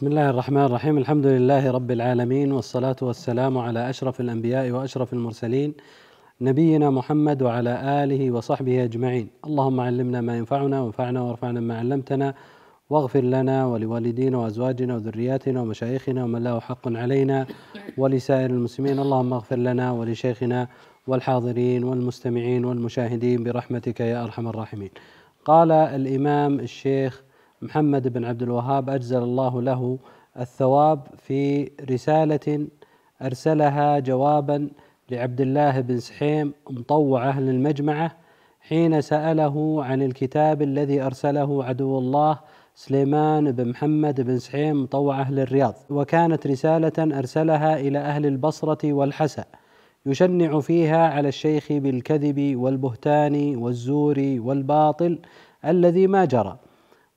بسم الله الرحمن الرحيم الحمد لله رب العالمين والصلاة والسلام على أشرف الأنبياء وأشرف المرسلين نبينا محمد وعلى آله وصحبه أجمعين اللهم علمنا ما ينفعنا وانفعنا وارفعنا ما علمتنا واغفر لنا ولوالدينا وأزواجنا وذرياتنا ومشايخنا ومن له حق علينا ولسائر المسلمين اللهم اغفر لنا ولشيخنا والحاضرين والمستمعين والمشاهدين برحمتك يا أرحم الراحمين قال الإمام الشيخ محمد بن عبد الوهاب أجزل الله له الثواب في رسالة أرسلها جوابا لعبد الله بن سحيم مطوع أهل المجمعة حين سأله عن الكتاب الذي أرسله عدو الله سليمان بن محمد بن سحيم مطوع أهل الرياض وكانت رسالة أرسلها إلى أهل البصرة والحسا يشنع فيها على الشيخ بالكذب والبهتان والزور والباطل الذي ما جرى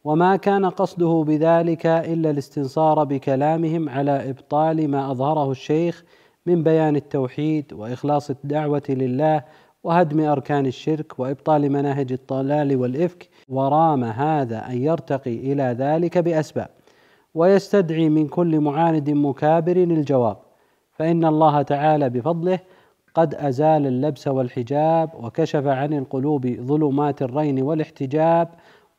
وما كان قصده بذلك الا الاستنصار بكلامهم على ابطال ما اظهره الشيخ من بيان التوحيد واخلاص الدعوه لله وهدم اركان الشرك وابطال مناهج الضلال والافك ورام هذا ان يرتقي الى ذلك باسباب ويستدعي من كل معاند مكابر الجواب فان الله تعالى بفضله قد ازال اللبس والحجاب وكشف عن القلوب ظلمات الرين والاحتجاب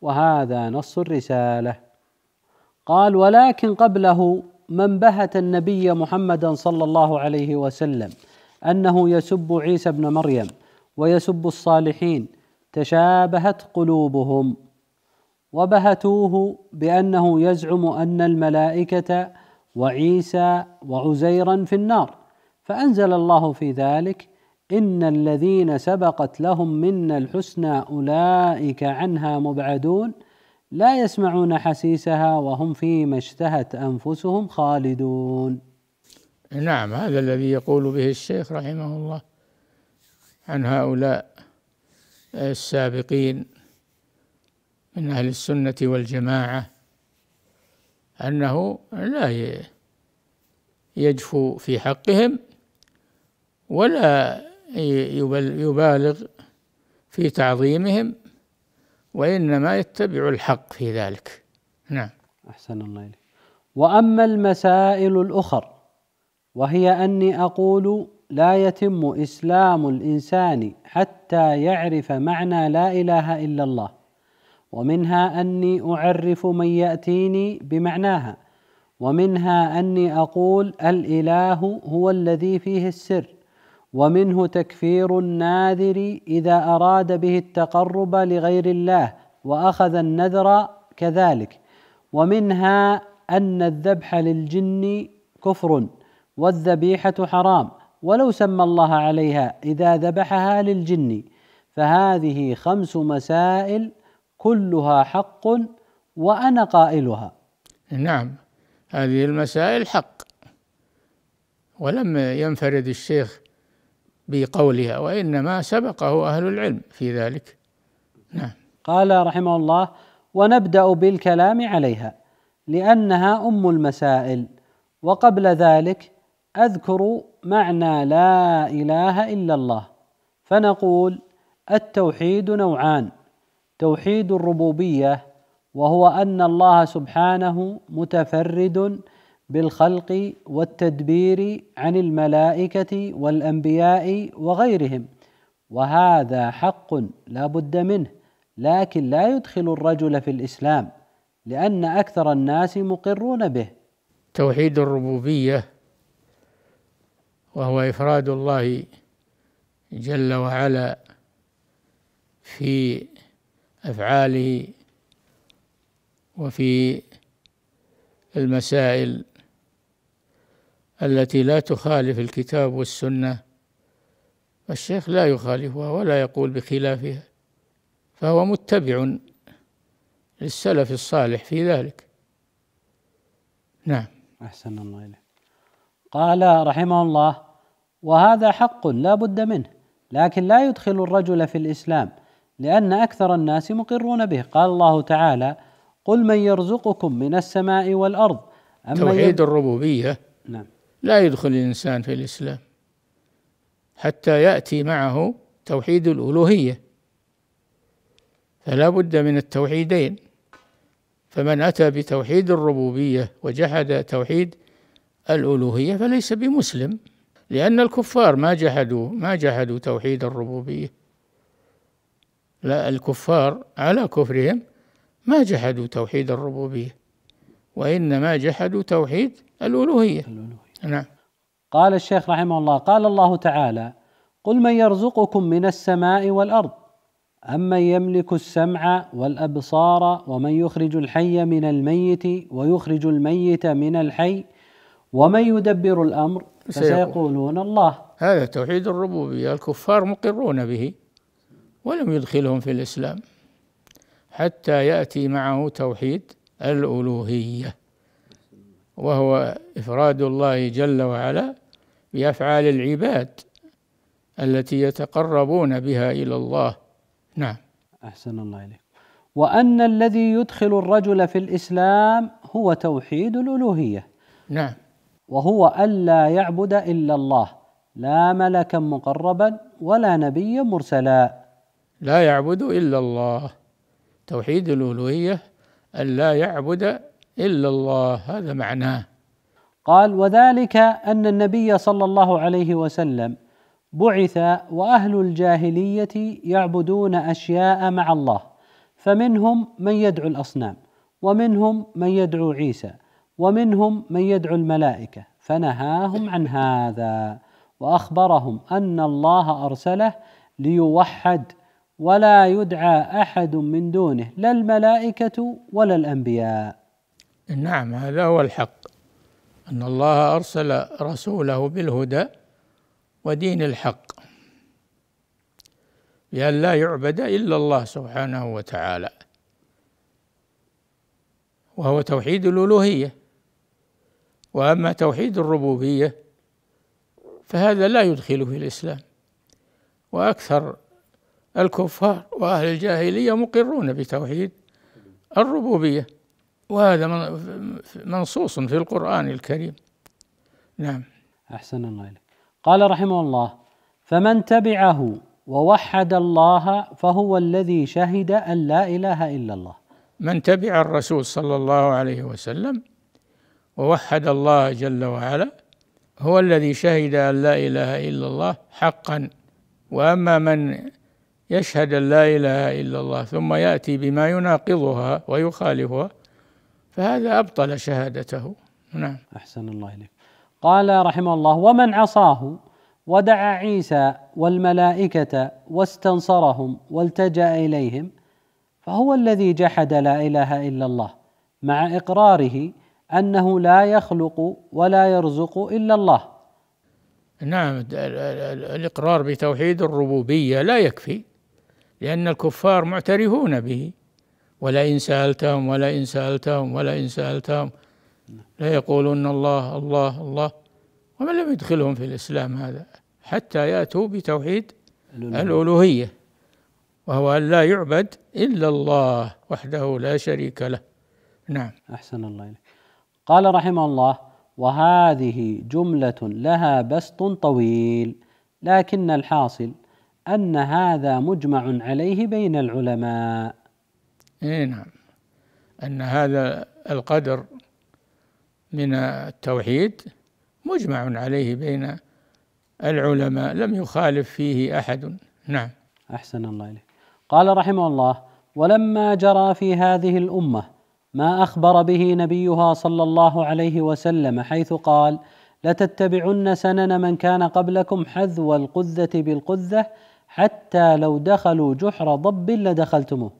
وهذا نص الرسالة قال ولكن قبله من بهت النبي محمدا صلى الله عليه وسلم أنه يسب عيسى ابن مريم ويسب الصالحين تشابهت قلوبهم وبهتوه بأنه يزعم أن الملائكة وعيسى وعزيرا في النار فأنزل الله في ذلك ان الذين سبقت لهم منا الحسنى اولئك عنها مبعدون لا يسمعون حسيسها وهم فيما اشتهت انفسهم خالدون نعم هذا الذي يقول به الشيخ رحمه الله عن هؤلاء السابقين من اهل السنه والجماعه انه لا يجفو في حقهم ولا يبالغ في تعظيمهم وإنما يتبع الحق في ذلك نعم أحسن الله إليك وأما المسائل الأخر وهي أني أقول لا يتم إسلام الإنسان حتى يعرف معنى لا إله إلا الله ومنها أني أعرف من يأتيني بمعناها ومنها أني أقول الإله هو الذي فيه السر ومنه تكفير الناذر اذا اراد به التقرب لغير الله واخذ النذر كذلك ومنها ان الذبح للجن كفر والذبيحه حرام ولو سمى الله عليها اذا ذبحها للجن فهذه خمس مسائل كلها حق وانا قائلها نعم هذه المسائل حق ولم ينفرد الشيخ بقولها وإنما سبقه أهل العلم في ذلك نعم قال رحمه الله ونبدأ بالكلام عليها لأنها أم المسائل وقبل ذلك أذكر معنى لا إله إلا الله فنقول التوحيد نوعان توحيد الربوبيه وهو ان الله سبحانه متفرد بالخلق والتدبير عن الملائكه والانبياء وغيرهم وهذا حق لا بد منه لكن لا يدخل الرجل في الاسلام لان اكثر الناس مقرون به توحيد الربوبيه وهو افراد الله جل وعلا في افعاله وفي المسائل التي لا تخالف الكتاب والسنة الشيخ لا يخالفها ولا يقول بخلافها فهو متبع للسلف الصالح في ذلك نعم أحسن الله إليك قال رحمه الله وهذا حق لا بد منه لكن لا يدخل الرجل في الإسلام لأن أكثر الناس مقرون به قال الله تعالى قل من يرزقكم من السماء والأرض أما توحيد الربوبية نعم لا يدخل الإنسان في الإسلام حتى يأتي معه توحيد الألوهية فلا بد من التوحيدين فمن أتى بتوحيد الربوبية وجحد توحيد الألوهية فليس بمسلم لأن الكفار ما جحدوا ما جحدوا توحيد الربوبية لا الكفار على كفرهم ما جحدوا توحيد الربوبية وإنما جحدوا توحيد الألوهية نعم قال الشيخ رحمه الله قال الله تعالى قل من يرزقكم من السماء والارض امن يملك السمع والابصار ومن يخرج الحي من الميت ويخرج الميت من الحي ومن يدبر الامر فسيقولون الله هذا توحيد الربوبيه الكفار مقرون به ولم يدخلهم في الاسلام حتى ياتي معه توحيد الالوهيه وهو إفراد الله جل وعلا بأفعال العباد التي يتقربون بها إلى الله نعم أحسن الله إليك وأن الذي يدخل الرجل في الإسلام هو توحيد الألوهية نعم وهو ألا يعبد إلا الله لا ملكا مقربا ولا نبيا مرسلا لا يعبد إلا الله توحيد الألوهية ألا يعبد الا الله هذا معناه قال وذلك ان النبي صلى الله عليه وسلم بعث واهل الجاهليه يعبدون اشياء مع الله فمنهم من يدعو الاصنام ومنهم من يدعو عيسى ومنهم من يدعو الملائكه فنهاهم عن هذا واخبرهم ان الله ارسله ليوحد ولا يدعى احد من دونه لا الملائكه ولا الانبياء نعم هذا هو الحق أن الله أرسل رسوله بالهدى ودين الحق بأن لا يعبد إلا الله سبحانه وتعالى وهو توحيد الألوهية وأما توحيد الربوبية فهذا لا يدخل في الإسلام وأكثر الكفار وأهل الجاهلية مقرون بتوحيد الربوبية وهذا منصوص في القرآن الكريم نعم أحسن الله إليك قال رحمه الله فمن تبعه ووحد الله فهو الذي شهد أن لا إله إلا الله من تبع الرسول صلى الله عليه وسلم ووحد الله جل وعلا هو الذي شهد أن لا إله إلا الله حقا وأما من يشهد أن لا إله إلا الله ثم يأتي بما يناقضها ويخالفها فهذا أبطل شهادته نعم أحسن الله إليك قال رحمه الله ومن عصاه ودعا عيسى والملائكة واستنصرهم والتجأ إليهم فهو الذي جحد لا إله إلا الله مع إقراره أنه لا يخلق ولا يرزق إلا الله نعم الإقرار بتوحيد الربوبية لا يكفي لأن الكفار معترفون به ولئن سألتهم ولئن سألتهم ولئن سألتهم لا يقولون الله الله الله ومن لم يدخلهم في الإسلام هذا حتى يأتوا بتوحيد الألوهية وهو أن لا يعبد إلا الله وحده لا شريك له نعم أحسن الله إليك قال رحمه الله وهذه جملة لها بسط طويل لكن الحاصل أن هذا مجمع عليه بين العلماء اي نعم ان هذا القدر من التوحيد مجمع عليه بين العلماء لم يخالف فيه احد نعم احسن الله اليك قال رحمه الله ولما جرى في هذه الامه ما اخبر به نبيها صلى الله عليه وسلم حيث قال لتتبعن سنن من كان قبلكم حذو القذة بالقذة حتى لو دخلوا جحر ضب لدخلتموه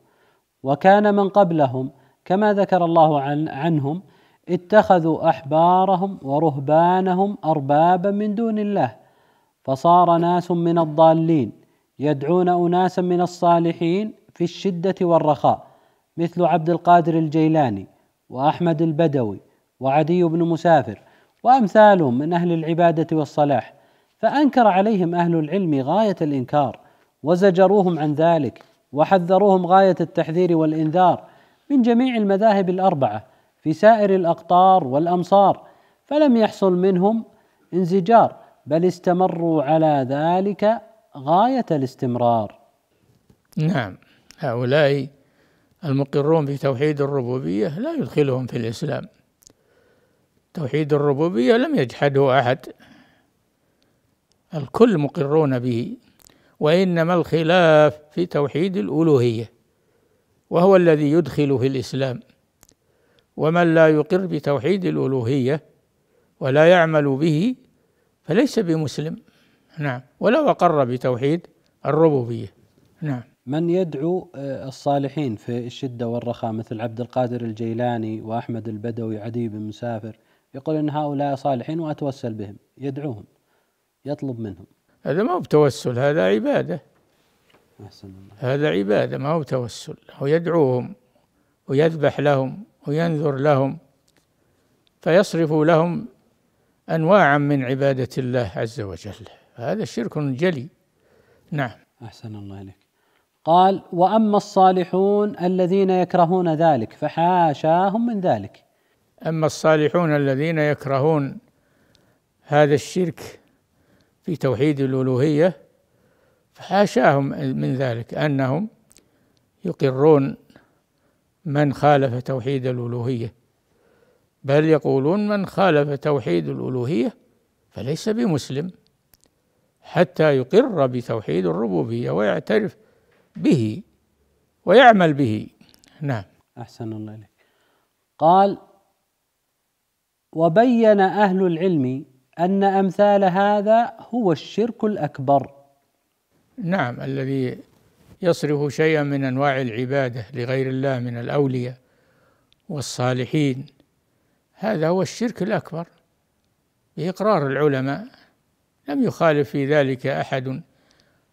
وكان من قبلهم كما ذكر الله عن عنهم اتخذوا احبارهم ورهبانهم اربابا من دون الله فصار ناس من الضالين يدعون اناسا من الصالحين في الشده والرخاء مثل عبد القادر الجيلاني واحمد البدوي وعدي بن مسافر وامثالهم من اهل العباده والصلاح فانكر عليهم اهل العلم غايه الانكار وزجروهم عن ذلك وحذروهم غايه التحذير والانذار من جميع المذاهب الاربعه في سائر الاقطار والامصار فلم يحصل منهم انزجار بل استمروا على ذلك غايه الاستمرار. نعم هؤلاء المقرون بتوحيد الربوبيه لا يدخلهم في الاسلام. توحيد الربوبيه لم يجحده احد الكل مقرون به وإنما الخلاف في توحيد الألوهية وهو الذي يدخل في الإسلام ومن لا يقر بتوحيد الألوهية ولا يعمل به فليس بمسلم نعم ولو أقر بتوحيد الربوبية نعم من يدعو آه، الصالحين في الشدة والرخاء مثل عبد القادر الجيلاني وأحمد البدوي عدي بن مسافر يقول إن هؤلاء صالحين وأتوسل بهم يدعوهم يطلب منهم هذا ما هو بتوسل هذا عبادة أحسن الله. هذا عبادة ما هو بتوسل هو يدعوهم ويذبح لهم وينذر لهم فيصرف لهم أنواعا من عبادة الله عز وجل هذا شرك جلي نعم أحسن الله إليك قال وأما الصالحون الذين يكرهون ذلك فحاشاهم من ذلك أما الصالحون الذين يكرهون هذا الشرك في توحيد الألوهية فحاشاهم من ذلك أنهم يقرون من خالف توحيد الألوهية بل يقولون من خالف توحيد الألوهية فليس بمسلم حتى يقر بتوحيد الربوبية ويعترف به ويعمل به نعم أحسن الله إليك قال وبين أهل العلم أن أمثال هذا هو الشرك الأكبر نعم الذي يصرف شيئا من أنواع العبادة لغير الله من الأولياء والصالحين هذا هو الشرك الأكبر بإقرار العلماء لم يخالف في ذلك أحد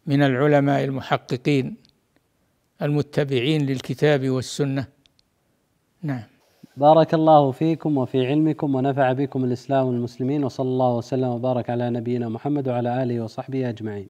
من العلماء المحققين المتبعين للكتاب والسنة نعم بارك الله فيكم وفي علمكم ونفع بكم الاسلام والمسلمين وصلى الله وسلم وبارك على نبينا محمد وعلى اله وصحبه اجمعين.